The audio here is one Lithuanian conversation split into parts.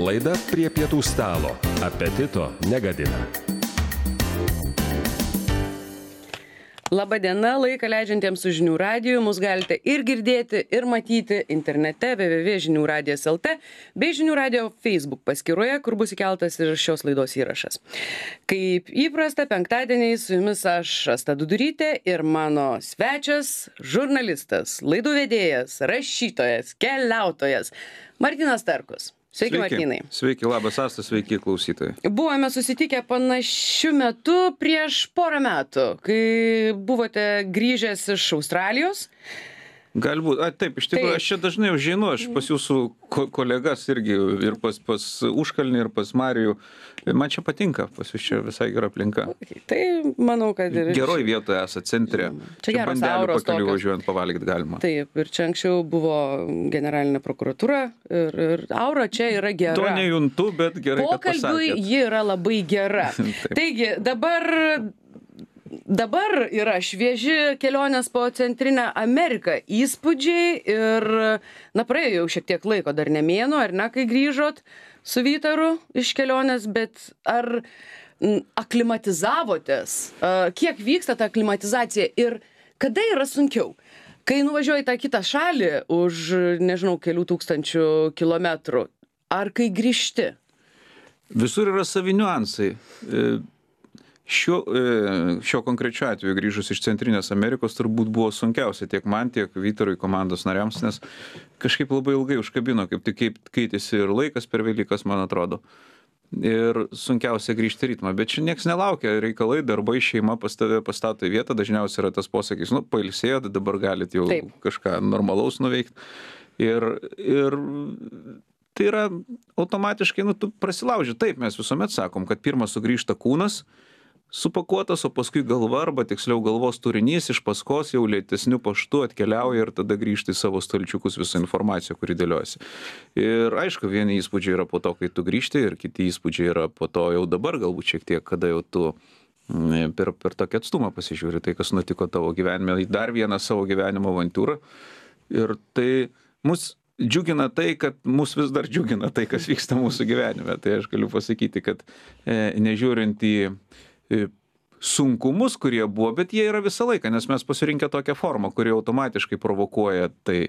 Laida prie pietų stalo. Apetito negadina. Labadiena, laiką leidžiantiems su žinių radiju. Mus galite ir girdėti, ir matyti internete www.žiniųradijas.lt bei žinių radio Facebook paskyroje, kur bus įkeltas ir šios laidos įrašas. Kaip įprasta, penktadieniai su jumis aš, Astadudurytė, ir mano svečias, žurnalistas, laidų vedėjas, rašytojas, keliautojas Martinas Tarkus. Sveiki, sveiki, Martynai. Sveiki, labas Asta, sveiki klausytojai. Buvome susitikę panašiu metu prieš porą metų, kai buvote grįžęs iš Australijos gali būt ai taip iš tikrųjų tai- aš čia dažnai užeinu aš pas jūsų ko kolegas irgi ir pas pas užkalnį ir pas marijų man čia patinka pas jus čia visai gera aplinka tai manau kad ir geroj vietoj esat centre mm, čia geros auros pakeliui važiuojant pavalgyt galima taip ir čia anksčiau buvo generalinė prokuratūra ir ir aura čia yra gera to nejuntu bet gerai kad pasakėt pokalbiui ji yra labai gera taigi dabar dabar yra švieži kelionės po centrinę ameriką įspūdžiai ir na praėjo jau šiek tiek laiko dar ne mėnuo ar ne kai grįžot su vytaru iš kelionės bet ar aklimatizavotės kiek vyksta ta aklimatizacija ir kada yra sunkiau kai nuvažiuoji į tą kitą šalį už nežinau kelių tūkstančių kilometrų ar kai grįžti visur yra savi niuansai e, šiuo e, šiuo konkrečiu atveju grįžus iš Centrinės Amerikos turbūt buvo sunkiausia tiek man, tiek Vytarui komandos nariams, nes kažkaip labai ilgai užkabino, kaip tik keitėsi ir laikas per Velykas, man atrodo. Ir sunkiausia grįžti ritmą, bet čia niekas nelaukia, reikalai, darbai, šeima pas tave pastato į vietą, dažniausiai yra tas posakis, nu, pailsėjot, dabar galite jau Taip. kažką normalaus nuveikti. Ir, ir tai yra automatiškai, nu, tu prasilauži. Taip, mes visuomet sakom, kad pirmas sugrįžta kūnas, mhm supakuotas o paskui galva arba tiksliau galvos turinys iš paskos jau lėtesniu paštu atkeliauja ir tada grįžta į savo stalčiukus visa informacija kuri dėliojasi. Ir aišku, vieni įspūdžiai yra po to, kai tu grįžti ir kiti įspūdžiai yra po to jau dabar galbūt šiek tiek, kada jau tu mm, per, per tokį atstumą pasižiūri tai, kas nutiko tavo gyvenime, dar vieną savo gyvenimo avantūrą. Ir tai mus džiugina tai, kad mus vis dar džiugina tai, kas vyksta mūsų gyvenime. Tai aš galiu pasakyti, kad e, nežiūrint į sunkumus, kurie buvo, bet jie yra visą laiką, nes mes pasirinkę tokią formą, kuri automatiškai provokuoja tai.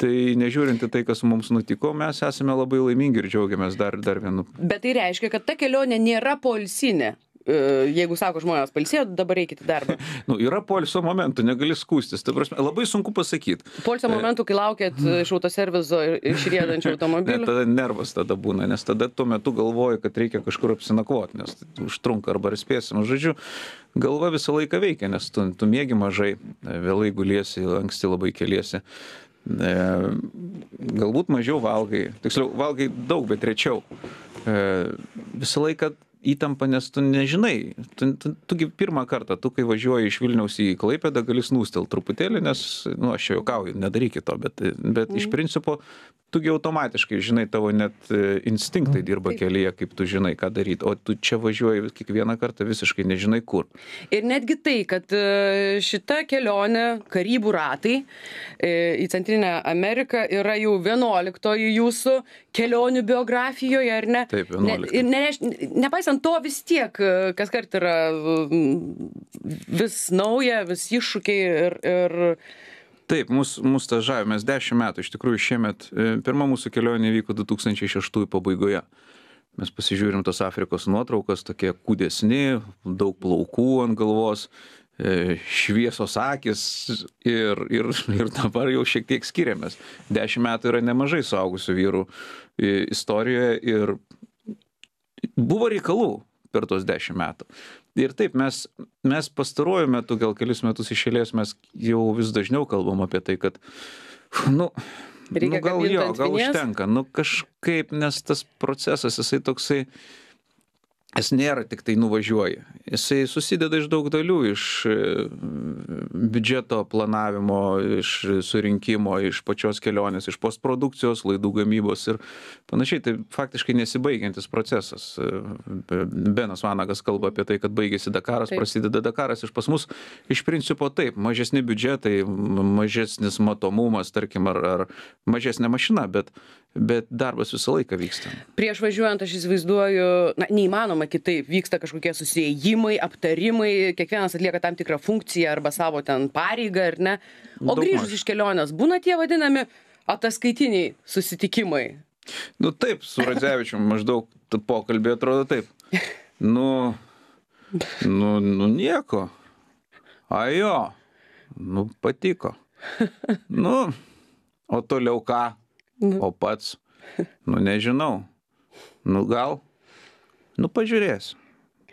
Tai nežiūrinti tai, kas mums nutiko, mes esame labai laimingi ir džiaugiamės dar, dar vienu. Bet tai reiškia, kad ta kelionė nėra polsinė. E, jeigu sako žmonės palsėjo, dabar eikit į darbą. nu, yra polsio momentų, negali skūstis. Tai prasme, labai sunku pasakyti. Polsio e, momentų, kai laukėt iš autoservizo išriedančio automobilio. ne, tada nervas tada būna, nes tada tuo metu galvoju, kad reikia kažkur apsinakvoti, nes užtrunka arba spėsim. Žodžiu, galva visą laiką veikia, nes tu, tu mėgi mažai, vėlai guliesi, anksti labai keliesi. E, galbūt mažiau valgai, tiksliau valgai daug, bet rečiau. E, visą laiką įtampa nes tu nežinai tu tu tu gi pirmą kartą tu kai važiuoji iš vilniaus į klaipėdą gali snūstelt truputėlį nes nu aš čia juokauju nedarykit to bet bet iš mhm. principo tu gi automatiškai žinai tavo net e, instinktai mm, dirba kelyje, kaip tu žinai, ką daryti, o tu čia važiuoji kiekvieną kartą visiškai nežinai kur. Ir netgi tai, kad e, šita kelionė Karibų ratai e, į Centrinę Ameriką yra jau 11 jūsų kelionių biografijoje, ar ne? Taip, 11. Ne, ir ne, ne, nepaisant to vis tiek kas kart yra vis nauja, vis iššūkiai ir, ir taip mus mus tas žavi mes dešim metų iš tikrųjų šiemet e, pirma mūsų kelionė įvyko du tūkstančiai šeštųjų pabaigoje mes pasižiūrim tas afrikos nuotraukas tokie kūdesni daug plaukų ant galvos e, šviesos akys ir, ir, ir dabar jau šiek tiek skiriamės. Dešimt metų yra nemažai suaugusių vyrų e, istorijoje ir buvo reikalų per tuos dešimt metų ir taip mes mes pastaruoju metu gal kelis metus iš eilės mes jau vis dažniau kalbam apie tai, kad, nu, Reikia nu gal jo, gal užtenka, nu kažkaip, nes tas procesas, jisai toksai, jis nėra tiktai nuvažiuoji jisai susideda iš daug dalių iš e, biudžeto planavimo iš surinkimo iš pačios kelionės iš postprodukcijos laidų gamybos ir panašiai tai faktiškai nesibaigiantis procesas e, benas vanagas kalba apie tai kad baigėsi dakaras prasideda dakaras iš pas mus iš principo taip mažesni biudžetai mažesnis matomumas tarkim ar ar mažesnė mašina bet bet darbas visą laiką vyksta prieš važiuojant aš įsivaizduoju na neįmanoma kitaip vyksta kažkokie susiėjimai aptarimai kiekvienas atlieka tam tikrą funkciją arba savo ten pareigą ar ne o grįžus iš kelionės būna tie vadinami ataskaitiniai susitikimai nu taip su radzevičium maždaug pokalbiai atrodo taip nu nu nu nieko a jo nu patiko nu o toliau ką Nu. O pats, nu nežinau, nu gal, nu pažiūrės,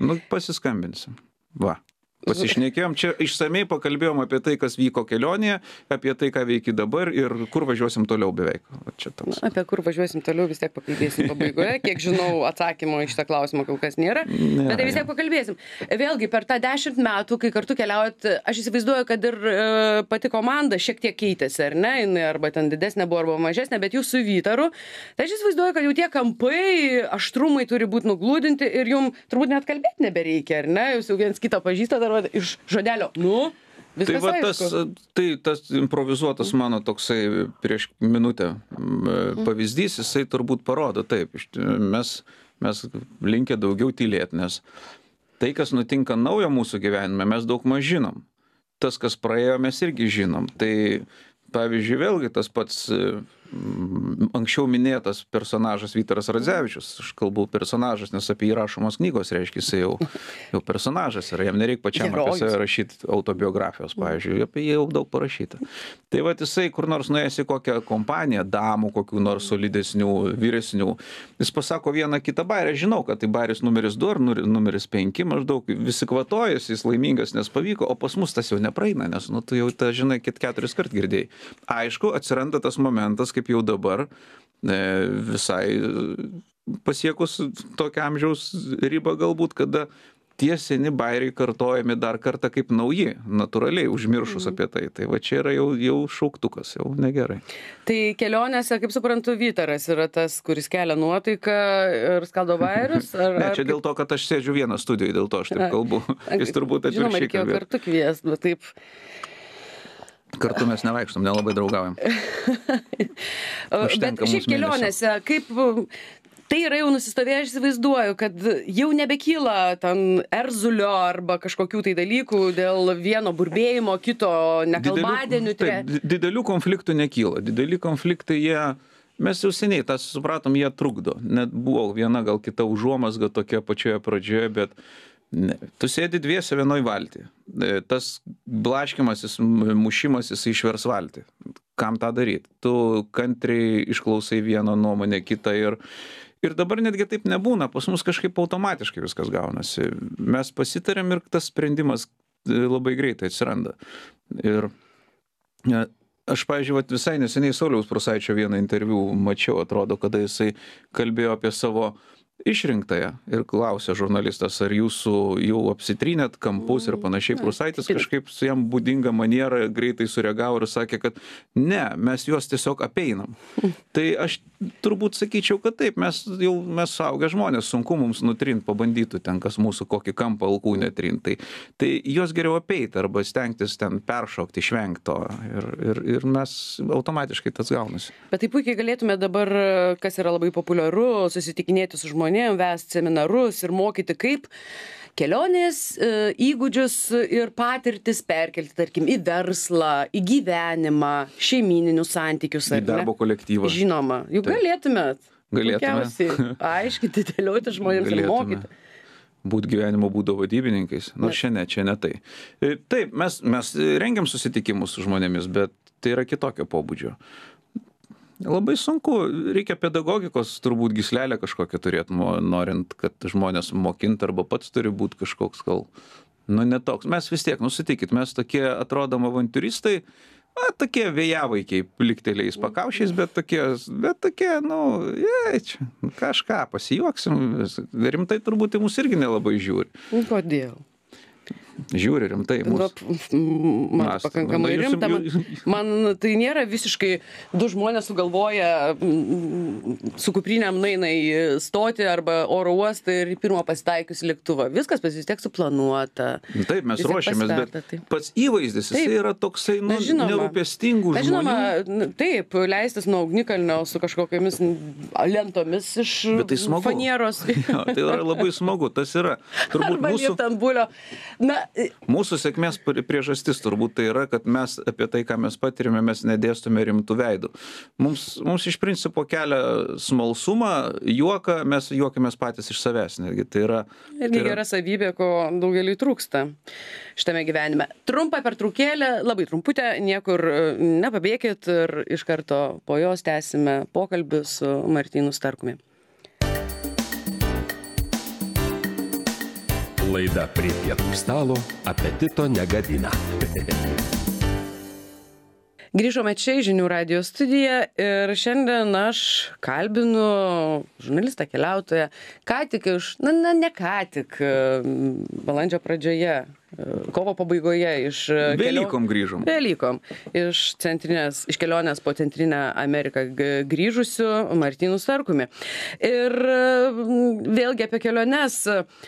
nu pasiskambinsim. Va. Pasišnekėjom, čia išsamei pakalbėjom apie tai, kas vyko kelionėje, apie tai, ką veiki dabar ir kur važiuosim toliau beveik. Na, apie kur važiuosim toliau vis tiek pakalbėsim pabaigoje, kiek žinau, atsakymo iš tą klausimą kol kas nėra, ne, bet tai vis tiek pakalbėsim. Vėlgi, per tą dešimt metų, kai kartu keliaujat, aš įsivaizduoju, kad ir e, pati komanda šiek tiek keitėsi, ar ne, Jis arba ten didesnė buvo, arba mažesnė, bet jūs su Vytaru, tai aš įsivaizduoju, kad jau tie kampai, aštrumai turi būti nuglūdinti ir jums turbūt net kalbėti nebereikia, ar ne, jūs jau viens kitą pažįstate pasirodė iš žodelio nu. Viskas tai, va, tas, aišku. tai tas improvizuotas mano toksai prieš minutę e, mhm. pavyzdys, jisai turbūt parodo taip, mes, mes linkę daugiau tylėti, nes tai, kas nutinka naujo mūsų gyvenime, mes daug maž žinom. Tas, kas praėjo, mes irgi žinom. Tai pavyzdžiui, vėlgi tas pats e, Mm, anksčiau minėtas personažas Vytaras Radzevičius, aš kalbu personažas, nes apie jį rašomos knygos, reiškia, jis jau, jau personažas ir jam nereikia pačiam Herojus. apie save rašyti autobiografijos, pavyzdžiui, apie jį jau daug parašyta. Tai va, jisai kur nors nuėjęs į kokią kompaniją, damų, kokių nors solidesnių, vyresnių, jis pasako vieną kitą bairę, žinau, kad tai bairis numeris 2 ar numeris 5 maždaug, visi kvatojasi, jis laimingas, nes pavyko, o pas mus tas jau nepraeina, nes, nu, tu jau tą, žinai, kit keturis kart girdėjai. Aišku, atsiranda tas momentas, kai kaip jau dabar e, visai pasiekus tokią amžiaus ribą galbūt, kada tie seni bairiai kartojami dar kartą kaip nauji, natūraliai užmiršus mhm. apie tai. Tai va čia yra jau, jau šauktukas, jau negerai. Tai kelionėse, kaip suprantu, Vytaras yra tas, kuris kelia nuotaiką ir skaldo bairius? Ar, ne, čia ar... dėl to, kad aš sėdžiu vieną studiją, dėl to aš taip kalbu. Jis turbūt atvirkščiai. Žinoma, reikėjo kartu kviesti, bet taip. Kartu mes nevaikštom, nelabai draugaujam. Bet šiaip kelionėse, kaip tai yra jau nusistovėję, aš įsivaizduoju, kad jau nebekyla ten erzulio arba kažkokių tai dalykų dėl vieno burbėjimo, kito nekalbadienių. Didelių, taip, didelių konfliktų nekyla. Dideli konfliktai jie... Mes jau seniai tą supratom, jie trukdo. Net buvo viena gal kita užuomasga tokia pačioje pradžioje, bet uh, Ne. Tu sėdi dviese vienoj valty. E, tas blaškimasis, mušimasis išvers valty. Kam tą daryti? Tu kantriai išklausai vieną nuomonę, kitą ir, ir dabar netgi taip nebūna. Pas mus kažkaip automatiškai viskas gaunasi. Mes pasitarėm ir tas sprendimas e, labai greitai atsiranda. Ir ne, aš, pažiūrėjau, visai neseniai Sauliaus Prusaičio vieną interviu mačiau, atrodo, kada jisai kalbėjo apie savo uh, išrinktąją ir klausia žurnalistas ar jūsų jau apsitrynėt kampus ir mm, panašiai prūsaitis kažkaip su jam būdinga maniera greitai sureagavo ir sakė kad ne mes juos tiesiog apeinam tai aš turbūt sakyčiau kad taip mes jau mes suaugę žmonės sunku mums nutrint pabandytų ten kas mūsų kokį kampą alkūne mm. trint tai tai juos geriau apeit arba stengtis ten peršokt išvengt to ir ir ir mes automatiškai tas gaunasi bet tai puikiai galėtume dabar kas yra labai populiaru susitikinėti su žmonėm žmonėm vest seminarus ir mokyti, kaip kelionės e, įgūdžius ir patirtis perkelti, tarkim, į verslą, į gyvenimą, šeimininius santykius. Į darbo kolektyvą. Žinoma, juk Taip. galėtumėt. Galėtumėt. Aiškinti, dėlioti žmonėms ir mokyti būti gyvenimo būdo vadybininkais. Nors nu, šiandien čia ne tai. E, taip, mes, mes rengiam susitikimus su žmonėmis, bet tai yra kitokio pobūdžio labai sunku reikia pedagogikos turbūt gyslelę kažkokią turėt mo norint kad žmones mokint arba pats turi būt kažkoks gal nu ne toks mes vis tiek nu sutikit mes tokie atrodom avantiūristai na tokie vėjavaikiai pliktelėjus pakaušiais bet tokie bet tokie nu ei čia kažką pasijuoksim vis rimtai turbūt į mus irgi nelabai žiūri nu, kodėl Žiūri rimtai. Mūsų... Man Mąstą. pakankamai na, rimta. Man, man tai nėra visiškai du žmonės sugalvoja su kupriniam nainai stoti arba oro uostą ir pirmo pasitaikius lėktuvą. Viskas pas vis tiek suplanuota. Nu, taip, mes ruošiamės, bet taip. pats įvaizdis taip. yra toksai, nu, na, žinoma, nerūpestingų. Na, žinoma, žmonių. taip, leistis nuo ugnikalnio su kažkokiamis lentomis iš bet tai smagu. fanieros. jo, tai yra labai smagu, tas yra. Turbūt Arba mūsų... Tambulio. Na, E- Mūsų sėkmės priežastis turbūt tai yra, kad mes apie tai, ką mes patirime, mes nedėstume rimtų veidų. Mums, mums iš principo kelia smalsumą, juoką, mes juokiamės patys iš savęs. Netgi. Tai yra, Irgi tai yra... gera savybė, ko daugeliu trūksta šitame gyvenime. Trumpa pertraukėlė, labai trumputė, niekur e, nepabėgit ir iš karto po jos tęsime pokalbį su Martinu Starkumi. Laida prie pietų stalo apetito negadina. Grįžome čia į žinių radijos studiją ir šiandien aš kalbinu žurnalistą keliautoją, ką tik iš, na, na ne ką tik, balandžio pradžioje kovo pabaigoje iš e, Velykom grįžom. Velykom. Iš, centrinės, iš kelionės po Centrinę Ameriką grįžusiu Martinu Starkumi. Ir e, vėlgi apie keliones.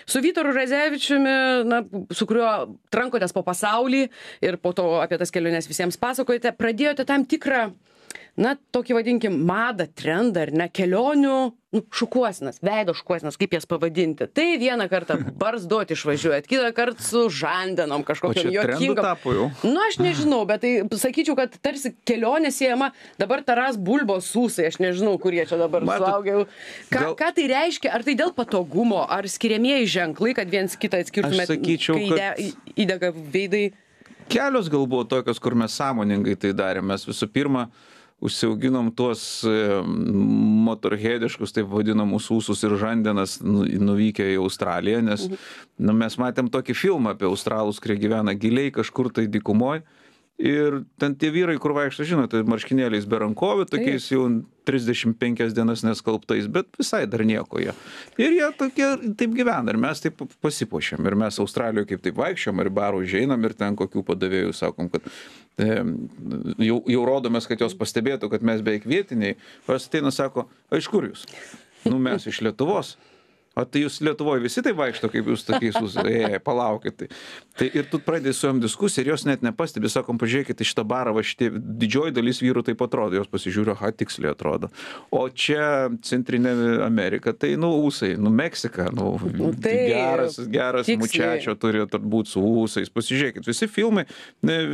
Su Vytoru Rezevičiumi, na, su kuriuo trankotės po pasaulį ir po to apie tas keliones visiems pasakojate, pradėjote tam tikrą uh, na tokį vadinkim madą trendą ar ne kelionių nu šukuosenas veido šukuosenas kaip jas pavadinti tai vieną kartą barzdot išvažiuojat kitąkart su žandenom kažkokiom juokingom nu aš nežinau bet tai sakyčiau kad tarsi kelionė siejama dabar taras bulbos ūsai aš nežinau kurie čia dabar suaugę jau ką ką tai reiškia ar tai dėl patogumo ar skiriamieji ženklai kad viens kitą atskirtumėt kai ide įdega veidai kelios gal buvo tokios kur mes sąmoningai tai darėm mes visų pirma užsiauginom tuos e, motorhediškus, taip vadinamus, ūsus ir žandenas nu, nuvykę į Australiją, nes mhm. nu, mes matėm tokį filmą apie australus, kurie gyvena giliai kažkur tai dikumoje Ir ten tie vyrai, kur vaikšto, žinote, tai marškinėliais be rankovių, tokiais jau 35 dienas neskalbtais, bet visai dar nieko jie. Ir jie tokie, taip gyvena, ir mes taip pasipošėm, ir mes Australijoje kaip taip vaikščiam, ir barų žinam, ir ten kokių padavėjų sakom, kad e, jau, jau rodomės, kad jos pastebėtų, kad mes beveik vietiniai, o jos ateina sako, o iš kur jūs? Nu mes iš Lietuvos. O tai jūs Lietuvoje visi taip vaikšto, kaip jūs tokiais, e, palaukit. Tai ir tu pradėjai su jom diskusiją ir jos net nepastebi, sakom, pažiūrėkit, šitą barą, va šitie didžioji dalis vyrų taip atrodo, jos pasižiūri, ha, tiksliai atrodo. O čia Centrinė Amerika, tai, nu, ūsai, nu, Meksika, nu, nu tai geras, geras tiksliai. mučiačio turi būti su ūsais. Pasižiūrėkit, visi filmai,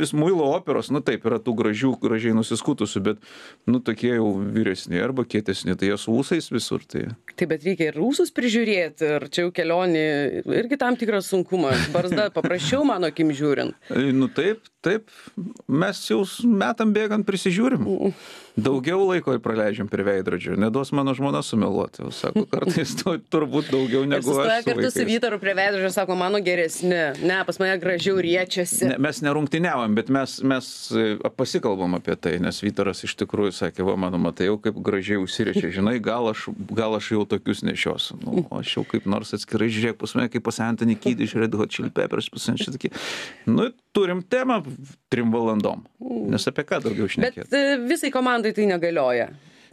vis muilo operos, nu taip, yra tų gražių, gražiai nusiskutusių, bet, nu, tokie jau vyresni arba kietesni, tai jie su ūsais visur. Tai. Taip, bet reikia ir ūsus prižiūrėti turėti, ir čia jau kelionė irgi tam tikras sunkumas. Barzda paprasčiau, mano akim žiūrint. E, nu taip, taip, mes jau metam bėgant prisižiūrim. Mm daugiau laiko praleidžiam prie veidrodžio neduos mano žmona sumeluot jau sako kartais tu turbūt daugiau negu aš su kartu su vytaru prie veidrodžio sako mano geresni ne pas mane gražiau riečiasi ne, mes nerungtyniavom bet mes mes e, pasikalbam apie tai nes vytaras iš tikrųjų sakė va mano matai jau kaip gražiai užsiriečia žinai gal aš gal aš jau tokius nešiosiu nu, aš jau kaip nors atskirai žiūrėk pas mane kaip pas Antonį Kydį iš Red Hot Chili Peppers pas mane šitokį nu turim temą trim valandom nes apie ką daugiau šnekėt bet e, visai komandai Tai, tai negalioja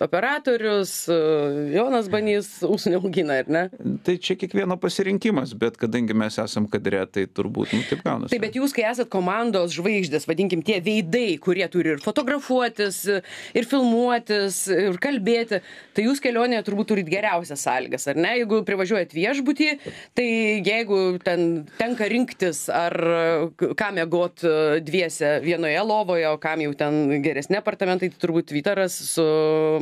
operatorius, e, Jonas Banys ūsų neaugina, ar ne? Tai čia kiekvieno pasirinkimas, bet kadangi mes esam kadre, tai turbūt nu, taip gaunasi. Taip, bet jūs, kai esat komandos žvaigždės, vadinkim tie veidai, kurie turi ir fotografuotis, ir filmuotis, ir kalbėti, tai jūs kelionėje turbūt turit geriausias sąlygas, ar ne? Jeigu privažiuojat viešbutį, tai jeigu ten tenka rinktis, ar ką mėgot e, dviese vienoje lovoje, o kam jau ten geresni apartamentai, tai turbūt Vytaras su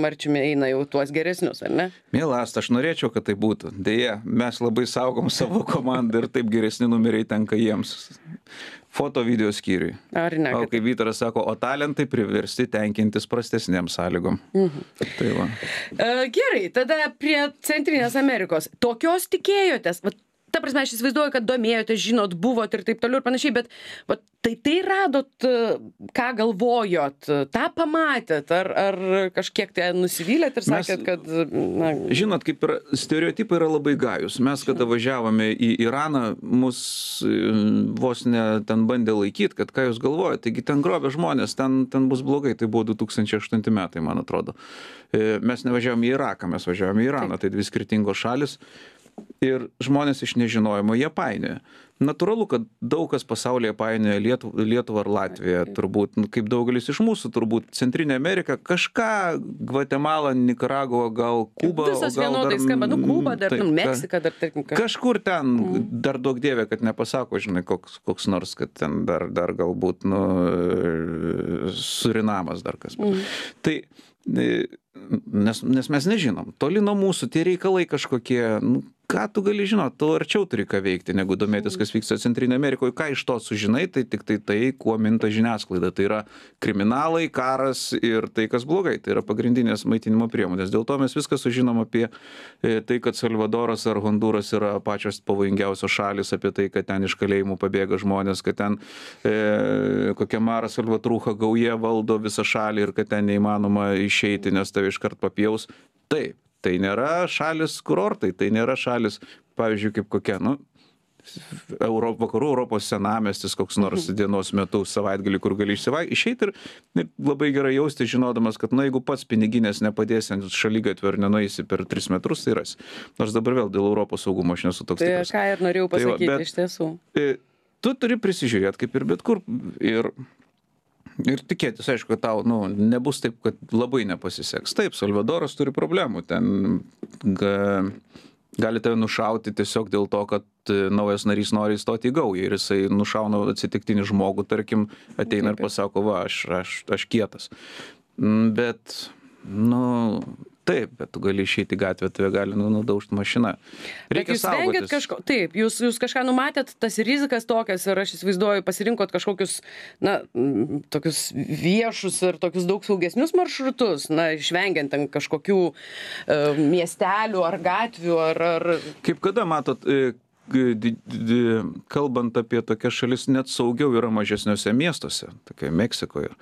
marčiumi eina jau tuos geresnius, ar ne? Mielas, aš norėčiau, kad tai būtų. Deja, mes labai saugom savo komandą ir taip geresni numeriai tenka jiems. Foto video skyriui. Ar ne? O kaip Vytaras sako, o talentai priversti tenkintis prastesniam sąlygom. Mhm. Tai va. E, gerai, tada prie Centrinės Amerikos. Tokios tikėjotės, va ta prasme, aš įsivaizduoju, kad domėjote, žinot, buvot ir taip toliau ir panašiai, bet va, tai tai radot, e, ką galvojot, e, tą pamatėt, ar, ar kažkiek tai nusivylėt ir sakėt, Mes, kad... Na... Žinot, kaip ir stereotipai yra labai gajus. Mes, kada važiavome į Iraną, mus e, vos ne ten bandė laikyti, kad ką jūs galvojate, taigi ten grobė žmonės, ten, ten bus blogai, tai buvo 2008 metai, man atrodo. Mes nevažiavome į Iraką, mes važiavome į Iraną, Taip. tai dvi skirtingos šalis ir žmonės iš nežinojimo jie painioja. Natūralu, kad daug kas pasaulyje painioja Lietuvą, Lietuvą ar Latviją, turbūt, nu, kaip daugelis iš mūsų, turbūt Centrinė Amerika, kažką Gvatemalą, Nikaragvą, gal Kubą. Visos gal vienodai skamba, nu Kuba, dar taip, nu, Meksika, dar tarkim kažkas. Kažkur ten, mm. dar daug dievė, kad nepasako, žinai, koks, koks nors, kad ten dar, dar galbūt, nu, Surinamas dar kas. Mm. Tai e, nes, nes mes nežinom, toli nuo mūsų tie reikalai kažkokie, nu, ką tu gali žinoti, tu arčiau turi ką veikti, negu domėtis, kas vyksta Centrinė Amerikoje. Ką iš to sužinai, tai tik tai tai, kuo minta žiniasklaida. Tai yra kriminalai, karas ir tai, kas blogai. Tai yra pagrindinės maitinimo priemonės. Dėl to mes viską sužinom apie e, tai, kad Salvadoras ar Honduras yra pačios pavojingiausios šalis, apie tai, kad ten iš kalėjimų pabėga žmonės, kad ten e, kokia Mara Salvatruha gauja valdo visą šalį ir kad ten neįmanoma išeiti, nes tave tave iškart papjaus. Taip, tai nėra šalis kurortai, tai nėra šalis, pavyzdžiui, kaip kokia, nu, Europo, vakarų Europos senamestis koks nors mhm. dienos metu savaitgalį, kur gali išeiti ir, ir labai gerai jausti, žinodamas, kad, na, nu, jeigu pats piniginės nepadėsi ant šalygatvio ir nenueisi per 3 metrus, tai ras. Nors dabar vėl dėl Europos saugumo aš nesu toks. Tai tikras. ką ir norėjau pasakyti tai va, bet, iš tiesų. E, tu turi prisižiūrėti kaip ir bet kur. Ir ir tikėtis, aišku, kad tau nu, nebus taip, kad labai nepasiseks. Taip, Salvadoras turi problemų. Ten ga, gali tave nušauti tiesiog dėl to, kad e, naujas narys nori įstoti į gaują ir jisai nušauna atsitiktinį žmogų, tarkim, ateina ir pasako, va, aš, aš, aš kietas. Mm, bet, nu, Taip, bet tu gali išeiti į gatvę, tave gali nu, nudaužti mašina. Reikia bet jūs vengiat kažko, taip, jūs, jūs kažką numatėt, tas rizikas tokias ir aš įsivaizduoju, pasirinkot kažkokius, na, tokius viešus ir tokius daug saugesnius maršrutus, na, išvengiant ten kažkokių e, miestelių ar gatvių ar... ar... Kaip kada matot, e, kalbant apie tokias šalis, net saugiau yra mažesniuose miestuose, tokia Meksikoje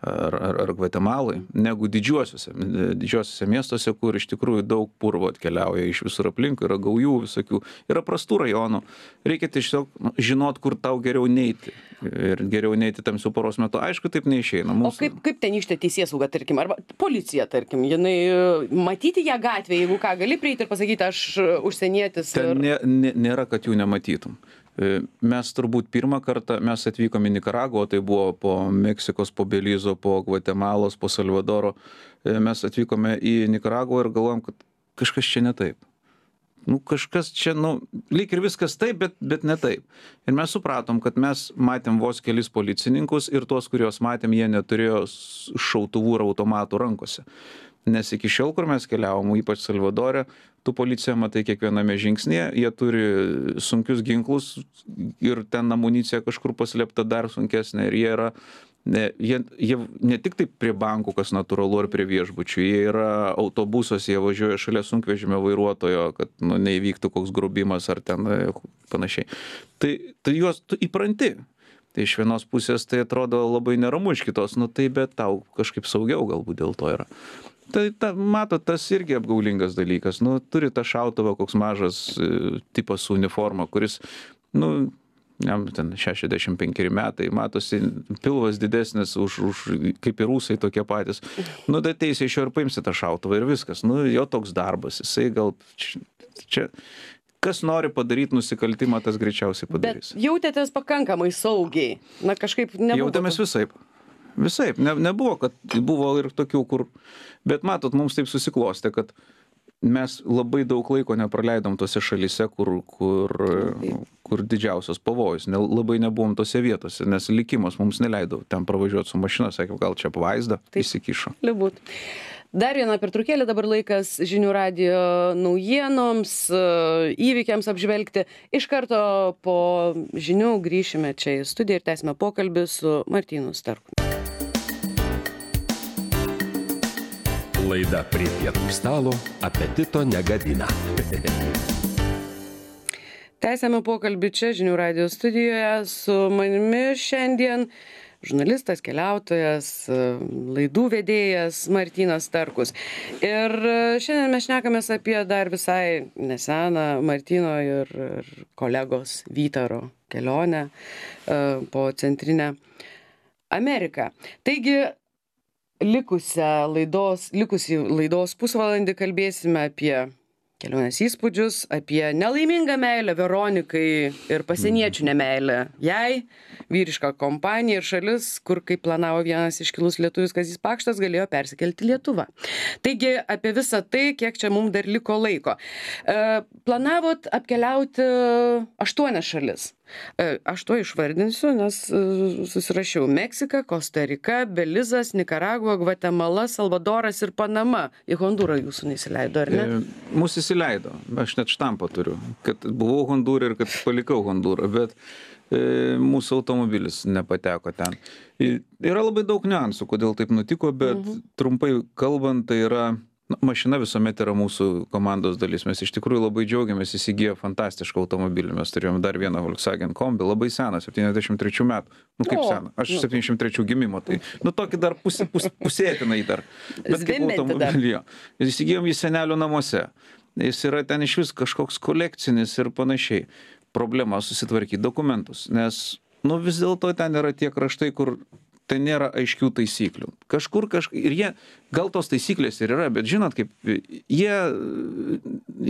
ar ar ar gvatemaloj negu didžiuosiuose didžiuosiuose miestuose kur iš tikrųjų daug purvo atkeliauja iš visur aplinkui yra gaujų visokių yra prastų rajonų reikia tiesiog nu, žinot kur tau geriau neiti ir geriau neiti tamsiu paros metu aišku taip neišeina mūsų kaip kaip tenykštė teisėsauga tarkim arba policija tarkim jinai e, matyti ją gatvėj jeigu ką gali prieit ir pasakyt aš e, užsienietis ir nė nė nėra kad jų nematytum E, mes turbūt pirmą kartą, mes atvykom į Nikaragvą, tai buvo po Meksikos, po Belizo, po Gvatemalos, po Salvadoro. E, mes atvykome į Nikaragvą ir galvom, kad kažkas čia ne taip. Nu, kažkas čia, nu, lyg ir viskas taip, bet, bet ne taip. Ir mes supratom, kad mes matėm vos kelis policininkus ir tuos, kuriuos matėm, jie neturėjo šautuvų ir automatų rankose nes iki šiol, kur mes keliavom, ypač Salvadorė, tu policiją matai kiekviename žingsnyje jie turi sunkius ginklus ir ten amunicija kažkur paslėpta dar sunkesnė ir jie yra Ne, jie, jie ne tik tai prie bankų, kas natūralu, ar prie viešbučių, jie yra autobusuose, jie važiuoja šalia sunkvežimio vairuotojo, kad nu, neįvyktų koks grubimas ar ten e, panašiai. Tai, tai juos tu įpranti. Tai iš vienos pusės tai atrodo labai neramu, iš kitos, nu tai bet tau kažkaip saugiau galbūt dėl to yra tai ta matot tas irgi apgaulingas dalykas nu turi tą šautuvą koks mažas e, tipas su uniforma kuris nu jam ten šešiasdešim penkeri metai matosi pilvas didesnis už už kaip ir ūsai tokie patys nu tai ateisi iš jo ir paimsi tą šautuvą ir viskas nu jo toks darbas jisai gal čia kas nori padaryt nusikaltimą tas greičiausiai padarys jautėtės pakankamai saugiai na kažkaip nebuvo jautėmės visaip Visai, ne, nebuvo, kad buvo ir tokių, kur... Bet matot, mums taip susiklostė, kad mes labai daug laiko nepraleidom tose šalise, kur, kur, kur didžiausias pavojus. Ne, labai nebuvom tose vietose, nes likimas mums neleido ten pravažiuoti su mašina, sakė, gal čia apvaizda, tai įsikišo. Libūt. Dar viena pertraukėlė, dabar laikas žinių radio naujienoms, e, įvykiams apžvelgti. Iš karto po žinių grįšime čia į studiją ir tęsime pokalbį su Martynu Starku. laida prie pietų stalo apetito negadina. Tęsėme pokalbį čia žinių radio studijoje su manimi šiandien žurnalistas, keliautojas, laidų vedėjas Martinas Tarkus. Ir šiandien mes šnekamės apie dar visai neseną Martino ir, ir kolegos Vytaro kelionę e, po centrinę Ameriką. Taigi likusią laidos likusį laidos pusvalandį kalbėsime apie kelionės įspūdžius, apie nelaimingą meilę Veronikai ir pasieniečių mhm. nemeilę jai, vyrišką kompaniją ir šalis, kur, kaip planavo vienas iškilus lietuvis Kazis Pakštas, galėjo persikelti Lietuvą. Taigi apie visą tai, kiek čia mums dar liko laiko. E, planavot apkeliauti aštuonias šalis. E, aš to išvardinsiu, nes e, susirašiau Meksiką, Kostarika, Belizas, Nikaragua, Gvatemala, Salvadoras ir Panama. Į Hondūrą jūsų neįsileido, ar ne? Mūsų nusileido. Aš net štampą turiu, kad buvau Hondūrė ir kad palikau Hondūrą, bet e, mūsų automobilis nepateko ten. Ir yra labai daug niuansų, kodėl taip nutiko, bet mhm. trumpai kalbant, tai yra Na, mašina visuomet yra mūsų komandos dalis. Mes iš tikrųjų labai džiaugiamės, įsigijo fantastišką automobilį. Mes turėjom dar vieną Volkswagen kombi, labai seną, 73 metų. Nu kaip seną, aš 73 nu. gimimo, tai nu tokį dar pusė, pus, pusėtinai dar. Bet kaip automobilį. Įsigijom jį senelio namuose jis yra ten išvis kažkoks kolekcinis ir panašiai. Problema susitvarkyti dokumentus, nes, nu vis dėlto ten yra tie kraštai, kur tai nėra aiškių taisyklių. Kažkur kažkaip. Ir jie, gal tos taisyklės ir yra, bet žinot, kaip jie,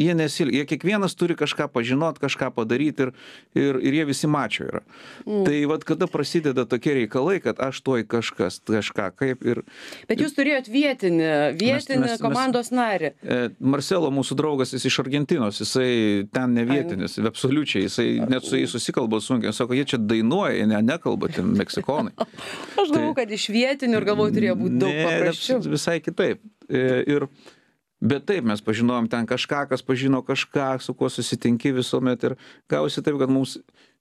jie nesilgia. Jie kiekvienas turi kažką pažinot, kažką padaryti ir, ir, ir jie visi mačio yra. Mm. Tai vad kada prasideda tokie reikalai, kad aš tuoj kažkas, kažką kaip ir. Bet jūs turėjot vietinį, vietinį mes, mes, komandos mes, narį. E, Marcelo, mūsų draugas, jis iš Argentinos, jisai ten ne vietinis, Ai, absoliučiai, jisai net su jais susikalba sunkiai, sako, jie čia dainuoja, ne, nekalba, ten meksikonai. Aš aš galvoju, tai, kad iš vietinių ir galvoju, turėjo būti ne, daug paprasčiau. Visai kitaip. E, ir, bet taip, mes pažinom ten kažką, kas pažino kažką, su kuo susitinki visuomet ir gausi taip, kad mums...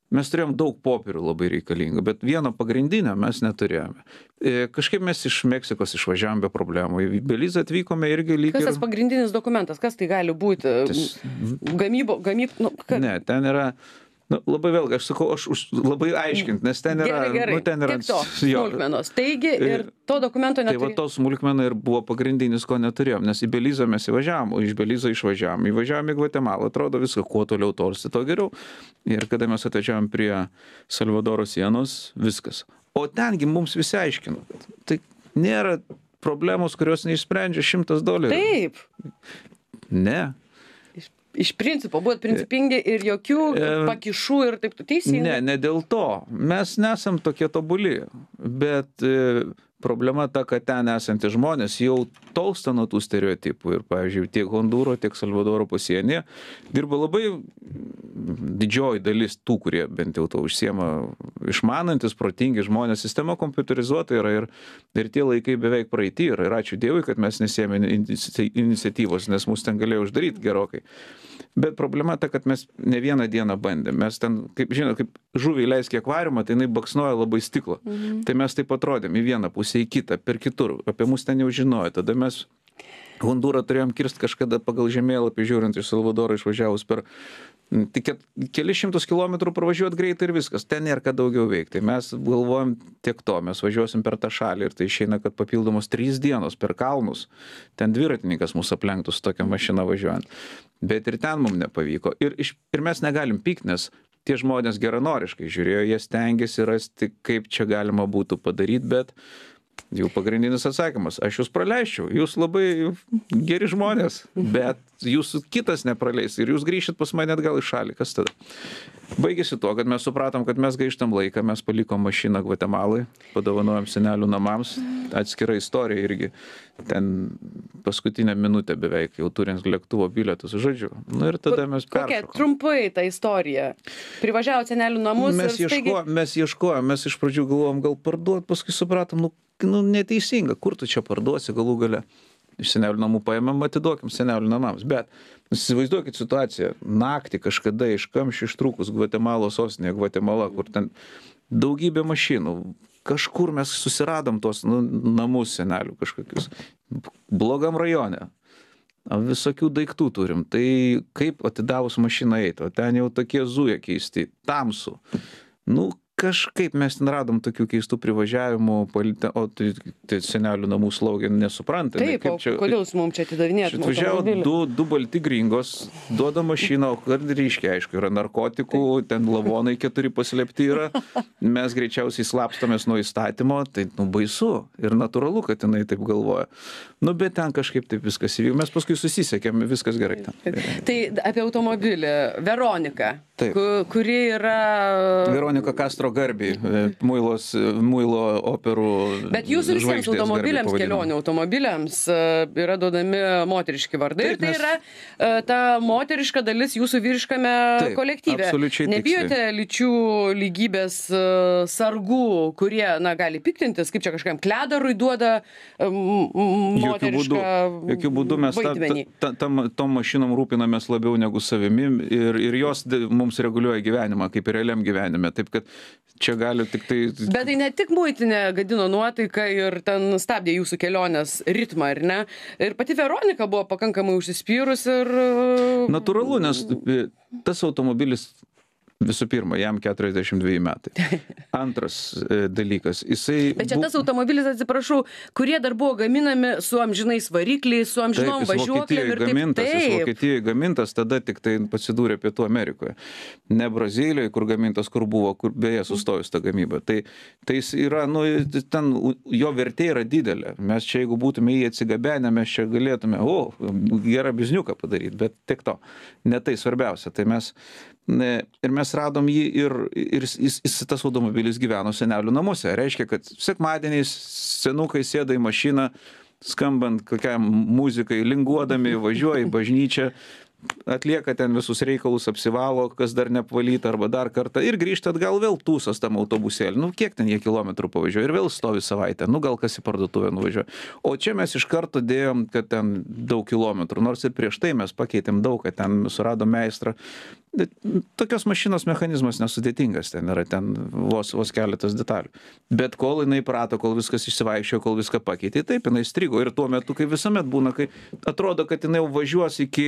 Mes turėjom daug popierių labai reikalingų, bet vieno pagrindinio mes neturėjome. E, kažkaip mes iš Meksikos išvažiavome be problemų. Į Belizą atvykome irgi lygiai. Kas ir... tas pagrindinis dokumentas, kas tai gali būti? Tas... Gamybo, gamyb... nu, kad... Ne, ten yra uh, nu, labai vėlgi, aš sakau, aš už, labai aiškint, nes ten yra, gerai, gerai. Nu, ten yra to, jo, smulkmenos. Taigi ir, ir to dokumento neturėjome. Tai va to smulkmena ir buvo pagrindinis, ko neturėjom, nes į Belizą mes įvažiavom, o iš Belizo išvažiavom, įvažiavom į Gvatemalą, atrodo viską, kuo toliau tolsti, to geriau. Ir kada mes atvažiavom prie Salvadoro sienos, viskas. O tengi mums visi aiškino, kad tai nėra problemos, kurios neišsprendžia šimtas dolerių. Taip. Ne, iš principo buvot e, principingi ir jokių e, pakišų ir taip teisingai. Ne, ne dėl to. Mes nesam tokie tobuli, bet e, problema ta, kad ten esantys žmonės jau tolsta nuo tų stereotipų ir, pavyzdžiui, tiek Hondūro, tiek Salvadoro pasienyje dirba labai didžioji dalis tų, kurie bent jau to užsiema, išmanantis, protingi žmonės, sistema kompiuterizuota yra ir, ir tie laikai beveik praeitį yra. Ir ačiū Dievui, kad mes nesėmė iniciatyvos, nes mus ten galėjo uždaryti gerokai. Bet problema ta, kad mes ne vieną dieną bandėm. Mes ten, kaip žinot, kaip žuviai leiskė akvariumą, tai jinai baksnoja labai stiklą. Mhm. Tai mes taip atrodėm į vieną pusę, į kitą, per kitur. Apie mus ten jau žinojo. Tada mes Hondūrą turėjom kirsti kažkada pagal žemėlapį, žiūrint iš Salvadoro išvažiavus per Mm, Tik ket, kelis šimtus kilometrų pravažiuot greitai ir viskas, ten nėra ką daugiau veikti. Mes galvojam tiek to, mes važiuosim per tą šalį ir tai išeina, kad papildomos trys dienos per kalnus, ten dviratininkas mūsų aplenktų su tokia mašina važiuojant. Bet ir ten mums nepavyko. Ir, ir mes negalim pykti, nes tie žmonės geranoriškai žiūrėjo, jie stengiasi rasti, kaip čia galima būtų padaryti, bet jau pagrindinis atsakymas, aš jūs praleisčiau, jūs labai geri žmonės, bet jūsų kitas nepraleis ir jūs grįšit pas mane atgal į šalį. Kas tada? Baigėsi to, kad mes supratom, kad mes gaištam laiką, mes palikom mašiną Gvatemalai, padovanojom senelių namams, atskira istorija irgi. Ten paskutinę minutę beveik jau turint lėktuvo bilietus, žodžiu. Na nu ir tada mes... Peršokom. Kokia trumpai ta istorija? Privažiavo senelių namus. Mes, staigi... ieško, mes ieškojom, mes iš pradžių galvom gal parduot, paskui supratom, nu, nu neteisinga, kur tu čia parduosi galų gale iš senelių namų paėmėm atiduokim senelių namams bet jūs nu, įsivaizduokit situaciją naktį kažkada iš kamščių ištrūkus gvatemalos sostinėje gvatemala kur ten daugybė mašinų kažkur mes susiradom tuos nu, namus senelių kažkokius blogam rajone visokių daiktų turim. Tai kaip atidavus mašiną eiti, o ten jau tokie zuja keisti, tamsu. Nu, kažkaip mes ten radom tokių keistų privažiavimų politi o tai tai senelių namų slaugė nesupranta jinai, Taip, o kaip čia kodėl jūs mums čia atidavinėjat? Šit važiavo automobilį? du, du balti gringos, duoda mašiną, o kad ryškiai, aišku, yra narkotikų, ten lavonai keturi paslėpti yra, mes greičiausiai slapstomės nuo įstatymo, tai nu, baisu ir natūralu, kad jinai taip galvoja. Nu, bet ten kažkaip taip viskas įvyko, mes paskui susisiekėm, viskas gerai ten. Tai apie automobilį. Veronika, Taip. ku- kuri yra... Veronika Castro teatro garbei, e, muilos, e, muilo operų. Bet jūsų visiems automobiliams, kelionių automobiliams e, yra duodami moteriški vardai Taip, ir tai mes... yra ta moteriška dalis jūsų vyriškame Taip, kolektyve. Nebijote lyčių lygybės sargų, kurie, na, gali piktintis, kaip čia kažkam kledarui duoda moterišką būdu, jokių būdų mes ta, ta, ta, tam, tom mašinom rūpinamės labiau negu savimi ir, ir jos mums reguliuoja gyvenimą, kaip ir realiam gyvenime. Taip kad čia gali tiktai. Bet tai ne tik muitinė gadino nuotaiką ir ten stabdė jūsų kelionės ritmą, ar ne? Ir pati Veronika buvo pakankamai užsispyrus ir... Natūralu, nes mm. e, tas automobilis Visų pirma, jam 42 metai. Antras e, dalykas, jisai... Bet čia tas automobilis, atsiprašau, kurie dar buvo gaminami su amžinais varikliais, su amžinom važiuoklėm ir gamintas, taip. Jis Vokietijoje gamintas, tada tik tai pasidūrė Pietų Amerikoje. Ne Brazilijoje, kur gamintas, kur buvo, kur beje sustojus ta gamyba. Tai, tai jis yra, nu, ten jo vertė yra didelė. Mes čia, jeigu būtume jį atsigabenę, mes čia galėtume, o, gerą bizniuką padaryti, bet tik to. Ne tai svarbiausia. Tai mes Ir mes radom jį ir, ir jis, jis, tas automobilis gyveno senelių namuose. Reiškia, kad sekmadieniais senukai sėda į mašiną, skambant kokiam muzikai, linguodami, važiuoja į bažnyčią, atlieka ten visus reikalus, apsivalo, kas dar neapvalyta arba dar kartą ir grįžta atgal vėl tūsas tam autobusėlį. Nu, kiek ten jie kilometrų pavažiuoja ir vėl stovi savaitę. Nu, gal kas į parduotuvę nuvažiuoja. O čia mes iš karto dėjom, kad ten daug kilometrų. Nors ir prieš tai mes pakeitėm daug, kad ten surado meistrą. Bet tokios mašinos mechanizmas nesudėtingas, ten yra ten vos, vos keletas detalių. Bet kol jinai prato, kol viskas išsivaikščiojo, kol viską pakeitė, taip jinai strigo. Ir tuo metu, kai visuomet būna, kai atrodo, kad jinai važiuos iki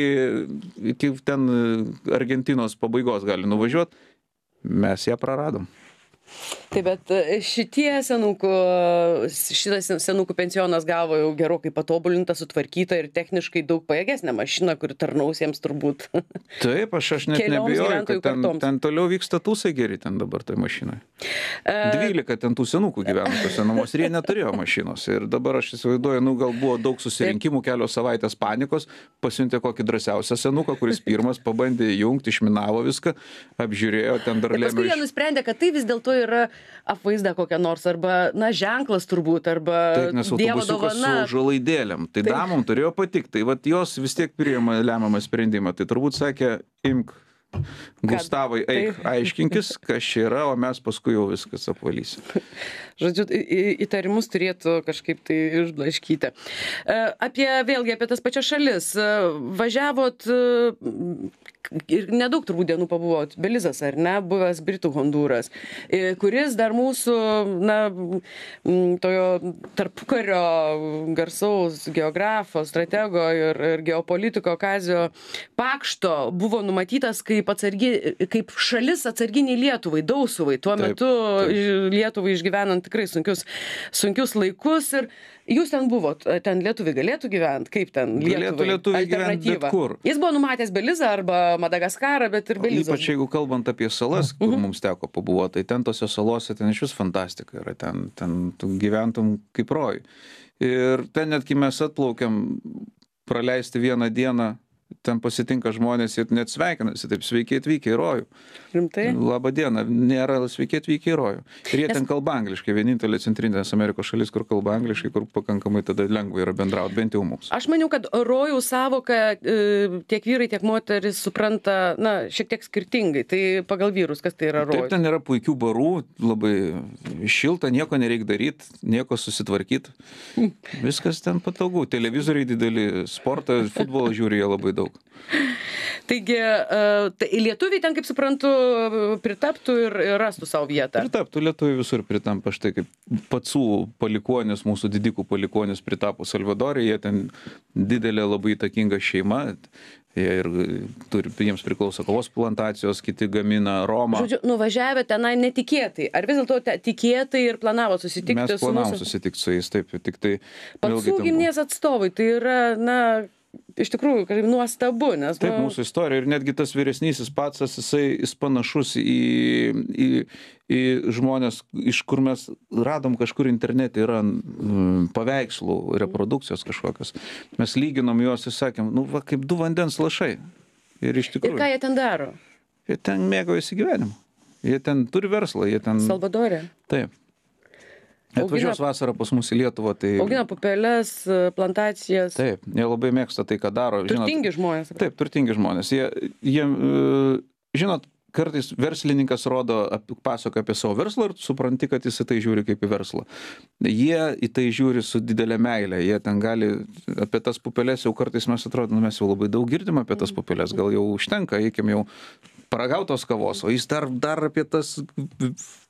iki ten e, Argentinos pabaigos gali nuvažiuoti, mes ją praradom. Taip, bet e, šitie senukų, šitas senukų pensionas gavo jau gerokai patobulintą, sutvarkytą ir techniškai daug pajėgesnę mašiną, kuri tarnaus jiems turbūt. Taip, aš, aš net nebijoju, kad ten, kartoms. ten toliau vyksta tūsai geri ten dabar tai mašinai. E, Dvylika ten tų senukų gyveno tuose namuose ir jie neturėjo mašinos. Ir dabar aš įsivaizduoju, nu gal buvo daug susirinkimų, kelios savaitės panikos, pasiuntė kokį drąsiausią senuką, kuris pirmas pabandė įjungti, išminavo viską, apžiūrėjo ten dar lėmė. Paskui jie nusprendė, kad tai vis dėlto yra apvaizda kokia nors arba na ženklas turbūt arba Taip, dievo dovana. Su žalaidėlėm. Tai Taip. damom turėjo patikti. Tai vat jos vis tiek priima lemiamą sprendimą. Tai turbūt sakė, imk Gustavai, eik, tai- aiškinkis, kas čia yra, o mes paskui jau viskas apvalysim. Žodžiu, įtarimus turėtų kažkaip tai išblaškyti. E, apie vėlgi, apie tas pačias šalis. E, važiavot e, ir nedaug turbūt dienų pabuvot, Belizas ar ne, buvęs Britų Hondūras, kuris dar mūsų, na, tojo tarpukario garsaus geografo, stratego ir, ir geopolitiko Kazio Pakšto buvo numatytas kaip kaip atsargi kaip šalis atsarginiai Lietuvai, Dausuvai, tuo taip, metu taip. Lietuvai išgyvenant tikrai sunkius, sunkius laikus ir jūs ten buvot, ten lietuvi galėtų gyventi, kaip ten lietuvi lietuvi gyventi kur. Jis buvo numatęs Belizą arba Madagaskarą, bet ir Belizą. Ypač jeigu kalbant apie salas, kur uh mhm. -huh. mums teko pabuvoti, tai ten tose salose ten iš vis fantastika yra, ten, ten tu gyventum kaip rojų. Ir ten netgi mes atplaukiam praleisti vieną dieną ten pasitinka žmonės ir net sveikinasi, taip sveiki atvykę į rojų. Rimtai? Labą dieną, nėra sveiki atvykę į rojų. Ir jie Nes... ten kalba angliškai, vienintelė centrinės Amerikos šalis, kur kalba angliškai, kur pakankamai tada lengva yra bendrauti, bent jau mums. Aš maniau, kad rojų savoka e, tiek vyrai, tiek moteris supranta, na, šiek tiek skirtingai. Tai pagal vyrus, kas tai yra rojus. Taip, ten yra puikių barų, labai šilta, nieko nereikia daryti, nieko susitvarkyti. Hm. Viskas ten patogu. Televizoriai dideli, sportą, futbolą žiūri jie labai daug daug. Taigi, e, tai lietuviai ten, kaip suprantu, pritaptų ir rastų savo vietą. Pritaptų, lietuviai visur pritampa, štai kaip patsų palikonis, mūsų didikų palikonis pritapo Salvadorė, jie ten didelė labai įtakinga šeima, Jie ir turi, jiems priklauso kavos plantacijos, kiti gamina Romą. Žodžiu, nuvažiavę tenai netikėtai. Ar vis dėlto tikėtai ir planavo susitikti Mes su mumis? Planavom mūsų... susitikti su jais, taip, tik tai. Pats giminės atstovai, tai yra, na, iš tikrųjų kažkaip nuostabu, nes... Taip, nu... mūsų istorija ir netgi tas vyresnysis patsas, jisai jis panašus į, į, į žmonės, iš kur mes radom kažkur internete, yra mm, paveikslų, reprodukcijos kažkokios. Mes lyginom juos ir sakėm, nu, va, kaip du vandens lašai. Ir iš tikrųjų. Ir ką jie ten daro? Jie ten mėgaujasi gyvenimu. Jie ten turi verslą, jie ten. Salvadorė. Taip. Atvažiuos vasarą pas mus į Lietuvą. Tai... Augina pupelės, e, plantacijas. Taip, jie labai mėgsta tai, ką daro. Turtingi žinot, žmonės. Taip, turtingi žmonės. Jie, jie, e, žinot, kartais verslininkas rodo, pasako apie savo verslą ir supranti, kad jis į tai žiūri kaip į verslą. Jie į tai žiūri su didelė meilė, jie ten gali, apie tas pupelės jau kartais mes atrodo, nu, mes jau labai daug girdim apie tas pupelės, gal jau užtenka, eikim jau paragaut tos kavos, o jis dar, dar apie tas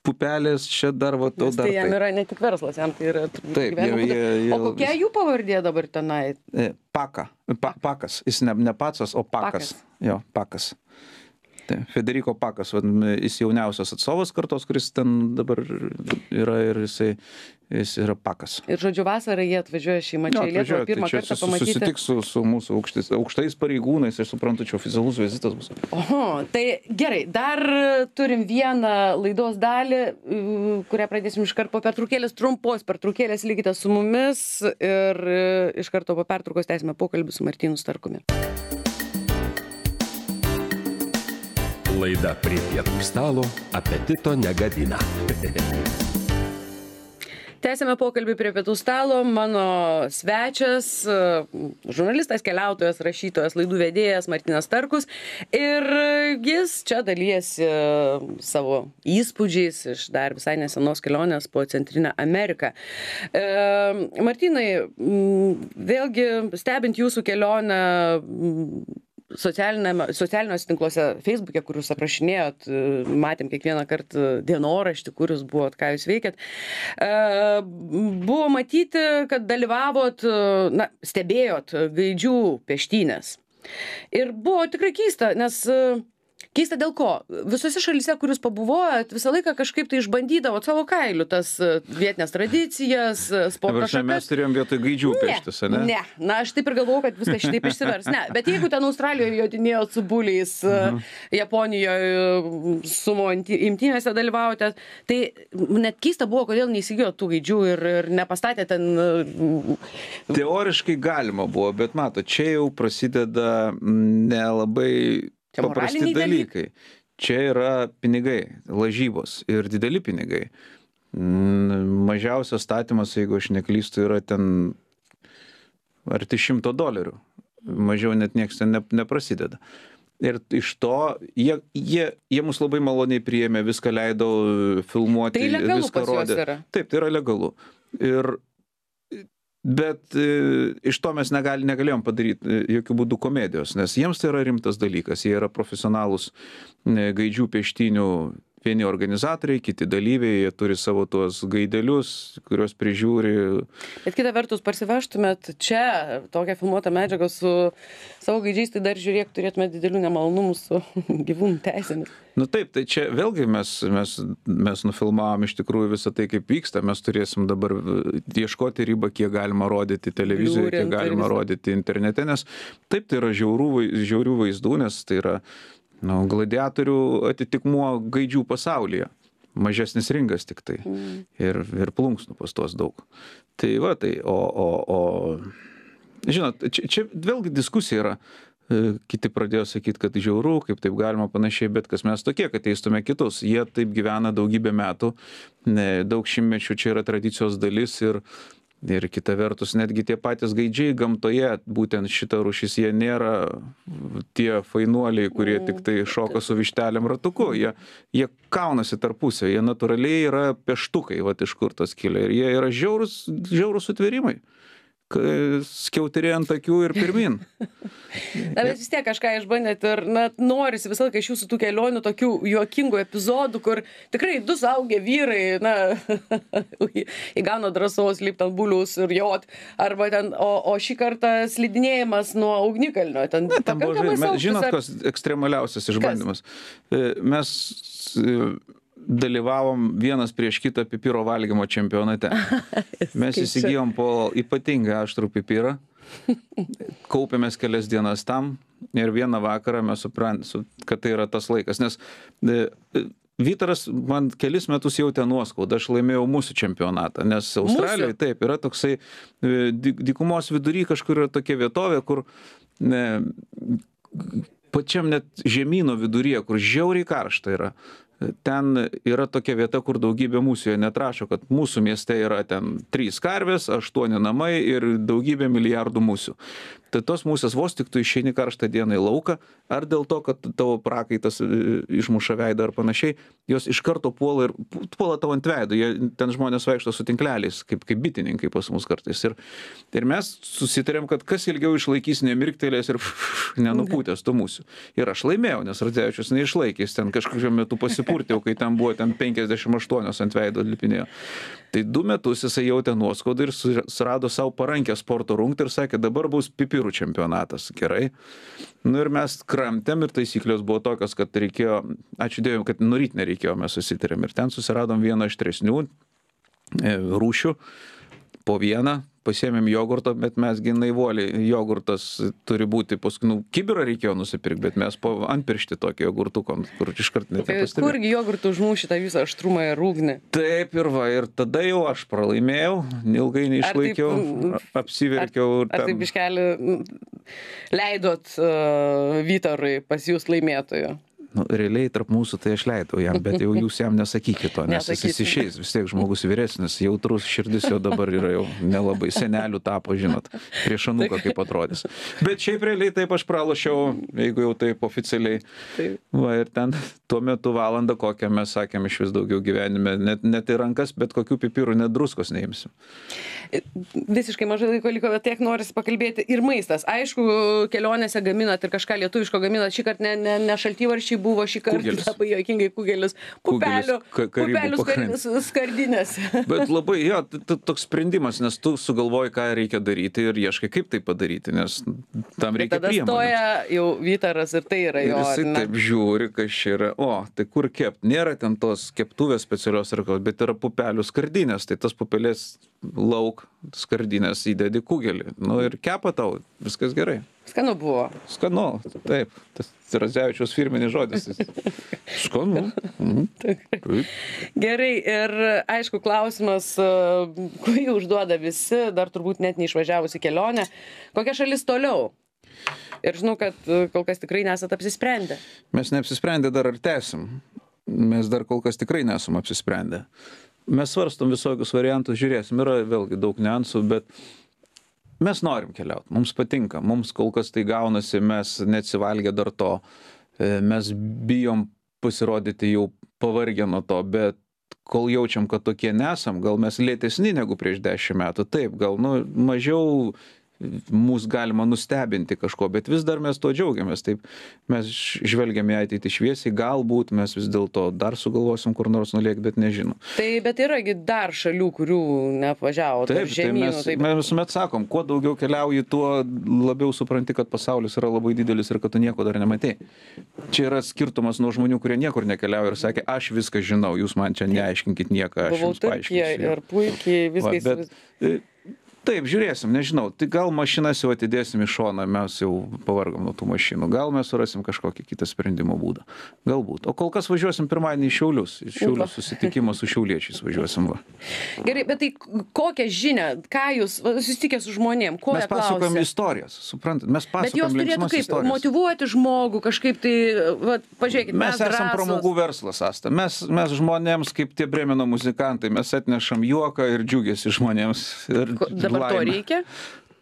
pupelės, čia dar va to Nes dar. Tai jam tai. yra ne tik verslas, jam tai yra. Taip, jie, jie, jie, o kokia jų pavardė dabar tenai? E, Paka, pa, pakas, jis ne, ne pacas, o pakas. pakas. Jo, pakas. Tai Federiko Pakas, jis jauniausias atstovas kartos, kuris ten dabar yra ir jisai jis yra pakas. Ir žodžiu, vasarą jie atvažiuoja šeima čia į Lietuvą tai pirmą tai kartą pamatyti. Susitiks su, su mūsų aukštis, aukštais pareigūnais, aš suprantu, čia oficialus vizitas bus. Oho, tai gerai, dar turim vieną laidos dalį, kurią pradėsim iš karto po pertraukėlės, trumpos pertraukėlės, likite su mumis ir e, iš karto po pertraukos tęsime pokalbį su Martinu Starkumi. Laida prie pietų stalo apetito negadina. tęsiame pokalbį prie pietų stalo mano svečias e, žurnalistas keliautojas rašytojas laidų vedėjas martynas starkus ir jis čia dalijasi e, savo įspūdžiais iš dar visai nesenos kelionės po centrinę ameriką e, martynai vėlgi stebint jūsų kelionę socialiniame socialiniuose tinkluose feisbuke kur jūs aprašinėjot e, matėm kiekvieną kartą dienoraštį kur jūs buvot ką jūs veikėt e, buvo matyti kad dalyvavot e, na stebėjot gaidžių peštynes ir buvo tikrai keista nes keista dėl ko visose šalyse kur jūs pabuvojot visą laiką kažkaip tai išbandydavot savo kailiu tas e, vietines tradicijas e, sporto šakas mes turėjom vietoj gaidžių peštis ane ne na aš taip ir galvojau kad viskas šitaip išsivers ne bet jeigu ten australijoj jodinėjot su buliais e, mhm. japonijoj sumo imtynėse dalyvavote tai net keista buvo kodėl neįsigijot tų gaidžių ir ir nepastatėte ten teoriškai galima buvo bet matot čia jau prasideda nelabai Čia paprasti dalykai. Čia yra pinigai, lažybos ir dideli pinigai. Mažiausias statymas, jeigu aš neklystu, yra ten arti šimto dolerių. Mažiau net niekas ten neprasideda. Ir iš to jie, jie, jie mus labai maloniai priėmė, viską leido filmuoti, tai legalu, viską rodė. Taip, tai yra legalu. Ir bet e, iš to mes negali, negalėjom padaryti e, jokių būdų komedijos, nes jiems tai yra rimtas dalykas, jie yra profesionalūs e, gaidžių pieštinių vieni organizatoriai, kiti dalyviai, jie turi savo tuos gaidelius, kuriuos prižiūri. Bet kita vertus, parsivežtumėt čia tokią filmuotą medžiagą su savo gaidžiais, tai dar žiūrėk, turėtumėt didelių nemalonumų su gyvūnų teisėmis. Na nu, taip, tai čia vėlgi mes, mes, mes nufilmavom iš tikrųjų visą tai, kaip vyksta, mes turėsim dabar ieškoti ribą, kiek galima rodyti televizijoje, kiek galima rodyti internete, nes taip tai yra žiaurių, žiaurių vaizdų, nes tai yra nu gladiatorių atitikmuo gaidžių pasaulyje mažesnis ringas tiktai mm. ir ir plunksnų pas tuos daug tai va tai o o o žinot čia čia vėlgi diskusija yra e, kiti pradėjo sakyt kad žiauru kaip taip galima panašiai bet kas mes tokie kad teistume kitus jie taip gyvena daugybę metų ne daug šimtmečių čia yra tradicijos dalis ir ir kita vertus netgi tie patys gaidžiai gamtoje būtent šita rūšis jie nėra tie fainuoliai kurie mm. tiktai šoka su vištelėm ratuku jie jie kaunasi tarpusavy jie natūraliai yra peštukai vat iš kur tas kilę ir jie yra žiaurūs žiaurūs sutvėrimai skiauterė ant akių ir pirmin. Na, bet vis tiek kažką išbandėt ir, na, norisi visą laiką iš jūsų tų kelionių tokių juokingų epizodų, kur tikrai du saugę vyrai, na, įgauna drąsos lipti ant bulius ir jot, arba ten, o, o šį kartą slidinėjimas nuo ugnikalnio. Ten, na, ten buvo, žinot, ar... kas ekstremaliausias išbandymas. Kas? E, mes e, dalyvavom vienas prieš kitą pipiro valgymo čempionate. Mes įsigijom po ypatingą aštrų pipirą, kaupėmės kelias dienas tam ir vieną vakarą mes suprantam, kad tai yra tas laikas, nes e, e, Vytaras man kelis metus jautė nuoskaudą, aš laimėjau mūsų čempionatą, nes Australijoje taip yra toksai e, dykumos vidury kažkur yra tokia vietovė, kur ne, pačiam net žemynų viduryje, kur žiauriai karšta yra ten yra tokia vieta, kur daugybė mūsų jo netrašo, kad mūsų mieste yra ten trys karvės, aštuoni namai ir daugybė milijardų mūsų tai tos musės vos tik tu išeini karštą dieną į lauką ar dėl to kad tavo prakaitas e, išmuša veidą ar panašiai jos iš karto puola ir puola tau ant veido jie ten žmonės vaikšto su tinkleliais kaip kaip bitininkai pas mus kartais ir ir mes susitarėm kad kas ilgiau išlaikys nemirktelės ir nenupūtęs tų musių ir aš laimėjau nes radzevičius neišlaikė jis ten kažkuriuo metu pasipurtė jau kai ten buvo ten penkiasdešim aštuonios ant veido lipinėjo tai du metus jisai jautė nuoskaudą ir surado savo parankę sporto rungtį ir sakė, dabar bus pipirų čempionatas, gerai. Nu ir mes kramtėm ir taisyklės buvo tokios, kad reikėjo, ačiū Dievui, kad nuryt nereikėjo, mes susitarėm ir ten susiradom vieną aštresnių e, rūšių po vieną, pasiėmėm jogurto, bet mes gi naivuoliai, jogurtas turi būti, paskui, nu, kibirą reikėjo nusipirkti, bet mes po antpiršti tokį jogurtuką, kur iškart tai nepastebėjome. Kurgi jogurtų užmušitą visą aštrumą ir rūgnį? Taip ir va, ir tada jau aš pralaimėjau, ilgai neišlaikiau, taip, mm, apsiverkiau. Ar, ar ten... taip iškeli mm, leidot uh, Vytarui pas jūs laimėtoju? nu realiai tarp mūsų tai aš leidau jam bet jau jūs jam nesakykit to nes jis išeis vis tiek žmogus vyresnis jautrus širdis jau dabar yra jau nelabai seneliu tapo žinot prieš anūką kaip atrodys bet šiaip realiai taip aš pralošiau jeigu jau taip oficialiai va ir ten tuo metu valandą kokią mes sakėm išvis daugiau gyvenime net net į rankas bet kokių pipirų net druskos neimsim e, visiškai mažai laiko liko bet tiek norisi pakalbėti ir maistas aišku kelionėse gaminat ir kažką lietuviško gaminat šįkart ne ne ne šaltibarščiai buvo šį kartą labai juokingai kugelis, pupelių, pupelių skardinėse. Bet labai, jo, toks sprendimas, nes tu sugalvoji, ką reikia daryti ir ieškai, kaip tai padaryti, nes tam reikia. Tada priemonės. stoja jau Vytaras ir tai yra jo. Jis taip žiūri, kas čia yra. O, tai kur kept? Nėra ten tos keptuvės specialios rakos, bet yra pupelių skardinės, tai tas pupelės lauk skardinės įdedi kugelį. Nu ir kepa tau, viskas gerai. Skanu buvo. Skanu, taip. Tas Razevičiaus firminis žodis. Skanu. Mhm. Taip. Gerai, ir aišku, klausimas, e, kurį užduoda visi, dar turbūt net neišvažiavusi kelionė. Kokia šalis toliau? Ir žinau, kad e, kol kas tikrai nesat apsisprendę. Mes neapsisprendę dar ar tęsim. Mes dar kol kas tikrai nesam apsisprendę. Mes svarstom visokius variantus, žiūrėsim, yra vėlgi daug niansų, bet uh, mes norim keliaut mums patinka mums kol kas tai gaunasi mes neatsivalgę dar to e, mes bijom pasirodyti jau pavargę nuo to bet kol jaučiam kad tokie nesam gal mes lėtesni negu prieš dešim metų taip gal nu mažiau mus galima nustebinti kažko, bet vis dar mes to džiaugiamės. Taip, mes žvelgiame į ateitį šviesiai, galbūt mes vis dėlto dar sugalvosim kur nors nulėkti, bet nežinau. Tai bet yragi dar šalių, kurių neapvažiavo. Taip, tai žemynų, tai mes, taip. mes visuomet sakom, kuo daugiau keliauji, tuo labiau supranti, kad pasaulis yra labai didelis ir kad tu nieko dar nematai. Čia yra skirtumas nuo žmonių, kurie niekur nekeliauja ir sakė, aš viską žinau, jūs man čia neaiškinkit nieką. Aš Buvau Turkijoje ir puikiai viskas. Bet, vis taip žiūrėsim nežinau tai gal mašinas jau atidėsim į šoną mes jau pavargom nuo tų mašinų gal mes surasim kažkokį kitą sprendimo būdą galbūt o kol kas važiuosim pirmadienį į šiaulius į šiaulių susitikimą su šiauliečiais važiuosim va gerai bet tai kokią žinią ką jūs susitikę su žmonėm ko jie pasakojam istorijas suprantat mes pasakojam linksmas istorijas motyvuoti žmogų kažkaip tai vat pažiūrėkit mes, mes esam pramogų verslas asta mes mes žmonėms kaip tie brėmeno muzikantai mes atnešam juoką ir džiugesį žmonėms ir dabar laimė. to reikia?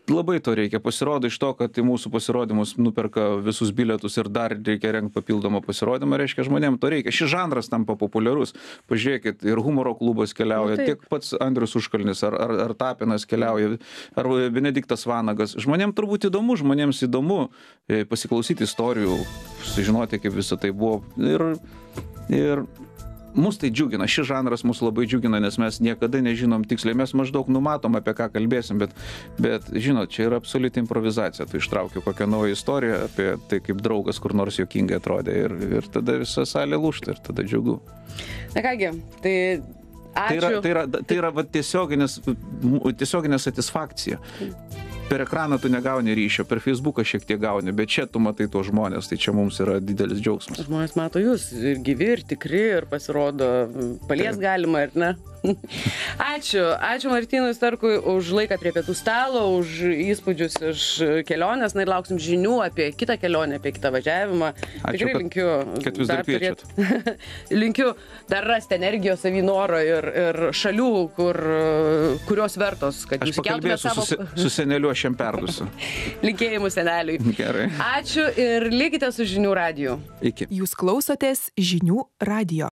labai to reikia. Pasirodo iš to, kad į mūsų pasirodymus nuperka visus bilietus ir dar reikia rengti papildomą pasirodymą, reiškia žmonėm to reikia. Šis žanras tampa populiarus. Pažiūrėkit, ir humoro klubas keliauja, nu, tiek pats Andrius Užkalnis, ar, ar, ar Tapinas keliauja, ar Benediktas Vanagas. Žmonėm turbūt įdomu, žmonėms įdomu e, pasiklausyti istorijų, sužinoti, kaip visą tai buvo. Ir, ir mus tai džiugina šis žanras mus labai džiugina nes mes niekada nežinom tiksliai mes maždaug numatom apie ką kalbėsim bet bet žinot čia yra absoliuti improvizacija tu ištrauki kokią naują istoriją apie tai kaip draugas kur nors juokingai atrodė ir ir tada visa salė lūžta ir tada džiugu na kągi tai Ačiū. Tai yra, tai yra, tai yra va, tiesioginės, tiesioginė satisfakcija per ekraną tu negauni ryšio per feisbuką šiek tiek gauni bet čia tu matai tuos žmones tai čia mums yra didelis džiaugsmas žmonės mato jus ir gyvi ir tikri ir pasirodo paliest galima ar ne ačiū, ačiū Martynui Starkui už laiką prie pietų stalo, už įspūdžius iš kelionės. Na ir lauksim žinių apie kitą kelionę, apie kitą važiavimą. Ačiū, Tikrai kad, linkiu. Kad vis dar, dar kviečiat. Turėt, linkiu dar rasti energijos, savinoro ir, ir šalių, kur, kurios vertos, kad jūs keltumėte savo. Su, su seneliu aš jam perdusiu. Linkėjimus seneliui. Gerai. Ačiū ir likite su žinių radiju. Iki. Jūs klausotės žinių radio.